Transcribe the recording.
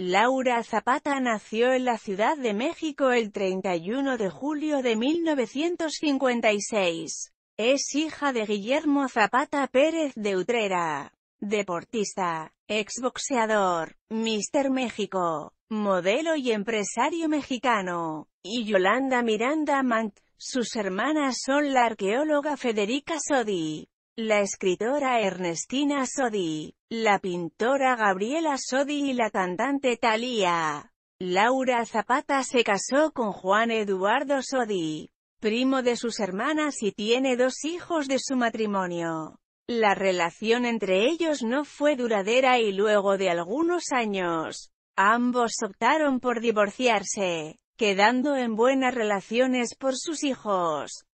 Laura Zapata nació en la Ciudad de México el 31 de julio de 1956. Es hija de Guillermo Zapata Pérez de Utrera, deportista, exboxeador, Mister México, modelo y empresario mexicano, y Yolanda Miranda Mant. Sus hermanas son la arqueóloga Federica Sodi, la escritora Ernestina Sodi, la pintora Gabriela Sodi y la cantante Thalía. Laura Zapata se casó con Juan Eduardo Sodi, primo de sus hermanas y tiene dos hijos de su matrimonio. La relación entre ellos no fue duradera y luego de algunos años, ambos optaron por divorciarse, quedando en buenas relaciones por sus hijos.